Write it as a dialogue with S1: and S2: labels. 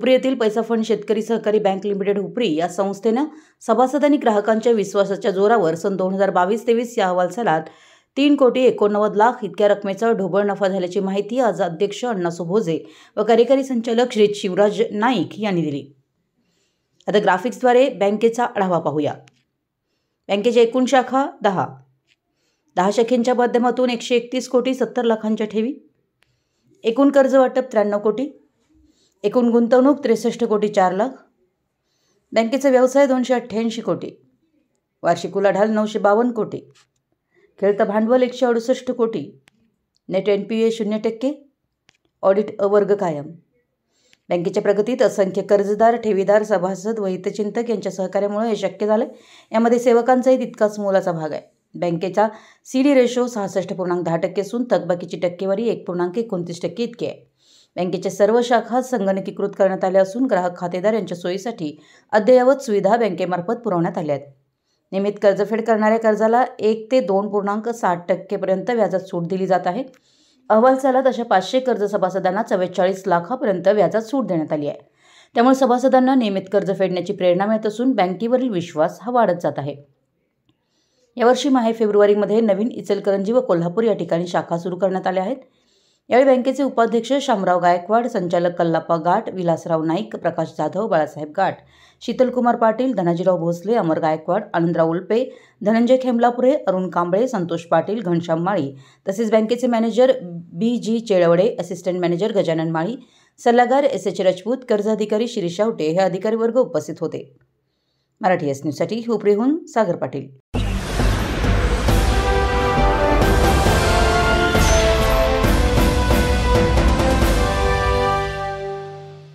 S1: हुपरी येथील पैसा फंड शेतकरी सहकारी बँक लिमिटेड हुपरी या संस्थेनं सभासद आणि ग्राहकांच्या विश्वासाच्या जोरावर सन दोन हजार बावीस तेवीस या अहवाल सालात तीन कोटी एकोणनव्वद लाख इतक्या रकमेचा ढोबळ नफा झाल्याची माहिती आज अध्यक्ष अण्णा भोजे व कार्यकारी संचालक श्री शिवराज नाईक यांनी दिली आता ग्राफिक्सद्वारे बँकेचा आढावा पाहूया बँकेच्या एकूण शाखा दहा दहा शाखेंच्या माध्यमातून एकशे एकतीस कोटी सत्तर लाखांच्या ठेवी एकूण कर्ज वाटप त्र्याण्णव कोटी एकूण गुंतवणूक त्रेसष्ट कोटी चार लाख बँकेचा व्यवसाय दोनशे अठ्ठ्याऐंशी कोटी वार्षिक उलाढाल नऊशे बावन्न कोटी खेळतं भांडवल एकशे अडुसष्ट कोटी नेट एन पी ए शून्य टक्के ऑडिट अवर्ग कायम बँकेच्या प्रगतीत असंख्य कर्जदार ठेवीदार सभासद व हितचिंतक यांच्या सहकार्यामुळे हे शक्य झालं यामध्ये सेवकांचाही तितकाच मोलाचा भाग आहे बँकेचा सी डी रेशो सहासष्ट पूर्णांक दहा टक्के असून थकबाकीची टक्केवारी एक पूर्णांक एकोणतीस टक्के इतकी आहे बँकेच्या सर्व शाखा संगणकीकृत करण्यात आल्या असून ग्राहक खातेदार यांच्या सोयीसाठी अद्ययावत सुविधा बँकेमार्फत पुरवण्यात आल्या आहेत नियमित कर्जफेड करणाऱ्या कर्जाला एक ते दोन पूर्णांक साठ टक्केपर्यंत व्याजात सूट दिली जात आहे अहवाल चालत अशा पाचशे कर्ज सभासदांना चव्वेचाळीस लाखापर्यंत व्याजात सूट देण्यात आली आहे त्यामुळे सभासदांना नियमित कर्ज फेडण्याची प्रेरणा मिळत असून बँकेवरील विश्वास हा वाढत जात आहे यावर्षी माहे फेब्रुवारीमध्ये नवीन इचलकरंजी व कोल्हापूर या ठिकाणी शाखा सुरू करण्यात आल्या आहेत यावेळी बँकेचे उपाध्यक्ष शामराव गायकवाड संचालक कल्लाप्पा गाट विलासराव नाईक प्रकाश जाधव बाळासाहेब गाठ शीतलकुमार पाटील धनाजीराव भोसले अमर गायकवाड आनंदराव उल्पे धनंजय खेमलापुरे अरुण कांबळे संतोष पाटील घनश्याम माळी तसेच बँकेचे manager B G Chelwade assistant manager Gajanan Mali सल्लागार एस एच राजपूत कर्ज अधिकारी शिरीष शावटे हे अधिकारी वर्ग उपस्थित होते मराठी एस न्यूजसाठी हुपरीहून सागर पाटील